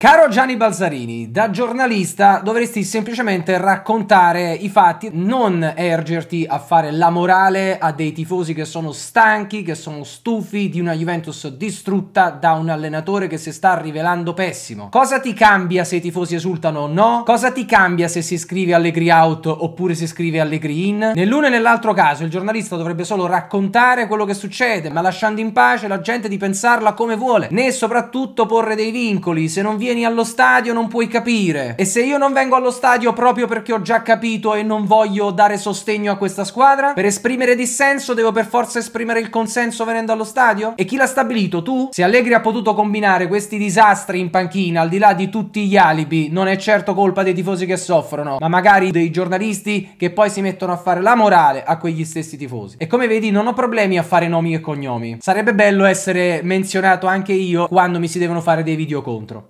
Caro Gianni Balzarini, da giornalista dovresti semplicemente raccontare i fatti, non ergerti a fare la morale a dei tifosi che sono stanchi, che sono stufi di una Juventus distrutta da un allenatore che si sta rivelando pessimo. Cosa ti cambia se i tifosi esultano o no? Cosa ti cambia se si scrive Allegri out oppure si scrive Allegri in? Nell'uno e nell'altro caso il giornalista dovrebbe solo raccontare quello che succede, ma lasciando in pace la gente di pensarla come vuole, né soprattutto porre dei vincoli se non vi vieni allo stadio non puoi capire. E se io non vengo allo stadio proprio perché ho già capito e non voglio dare sostegno a questa squadra? Per esprimere dissenso devo per forza esprimere il consenso venendo allo stadio? E chi l'ha stabilito? Tu? Se Allegri ha potuto combinare questi disastri in panchina, al di là di tutti gli alibi, non è certo colpa dei tifosi che soffrono, ma magari dei giornalisti che poi si mettono a fare la morale a quegli stessi tifosi. E come vedi non ho problemi a fare nomi e cognomi. Sarebbe bello essere menzionato anche io quando mi si devono fare dei video contro.